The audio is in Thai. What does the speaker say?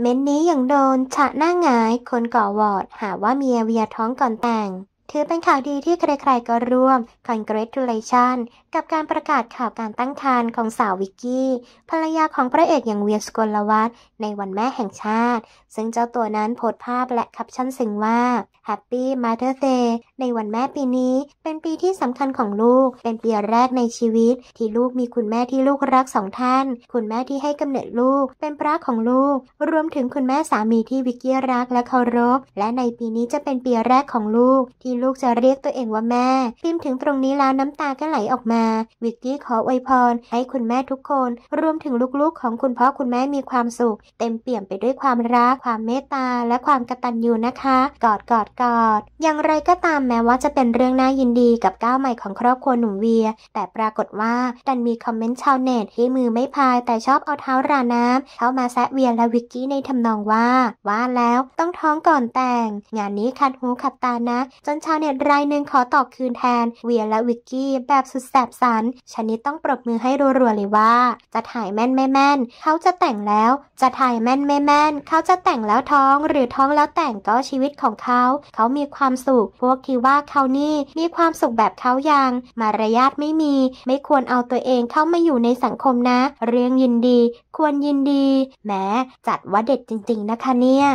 เม้นนี้อย่างโดนฉะหน้าหงาย คนก่อวอดหาว่าเมียเวียท้องก่อนแต่งถือเป็นข่าวดีที่ใครๆก็ร่วม congratulation กับการประกาศข่าวการตั้งครรภ์ของสาววิกกี้ ภรรยาของพระเอกอย่างเวียสกลวัฒน์ ในวันแม่แห่งชาติ ซึ่งเจ้าตัวนั้นโพสภาพและคัปชั่นสิ่งว่า Happy Mother's Day ในวันแม่ปีนี้เป็นปีที่สำคัญของลูก เป็นปีแรกในชีวิตที่ลูกมีคุณแม่ที่ลูกรักสองท่าน คุณแม่ที่ให้กำเนิดลูก เป็นพระของลูก รวมถึงคุณแม่สามีที่วิกกี้รัก และเคารพและในปีนี้จะเป็นปีแรกของลูกที่ลูกจะเรียกตัวเองว่าแม่ พิมพ์ถึงตรงนี้แล้วน้ำตาก็ไหลออกมา วิกกี้ขออวยพรให้คุณแม่ทุกคน รวมถึงลูกๆ ของคุณพ่อคุณแม่มีความสุข เต็มเปี่ยมไปด้วยความรัก ความเมตตา และความกตัญญูนะคะกอดกอดกอด อย่างไรก็ตามแม้ว่าจะเป็นเรื่องน่ายินดีกับก้าวใหม่ของครอบครัวหนุ่มเวีย แต่ปรากฏว่า ดันมีคอมเมนต์ชาวเน็ตที่มือไม่พาย แต่ชอบเอาเท้าราน้ำเข้ามาแซะเวียและวิกกี้ในทำนองว่า ว่าแล้วต้องท้องก่อนแต่ง งานนี้คัดหูขัดตานะจนชาวเน็ตรายหนึ่งขอตอบคืนแทน เวียและวิกกี้ แบบสุดแสบสันชนิดต้องปรบมือให้รัวๆเลยว่า จะถ่ายแม่นไม่แม่นเขาจะแต่งแล้วจะถ่ายแม่นไม่แม่นเขาจะแต่งแล้วท้องหรือท้องแล้วแต่งก็ชีวิตของเขาเขามีความสุขพวกที่ว่าเขานี่มีความสุขแบบเขายังมารยาทไม่มี ไม่ควรเอาตัวเองเข้ามาอยู่ในสังคมนะ เรื่องยินดีควรยินดี แม้จัดว่าเด็ดจริง ๆนะคะเนี่ย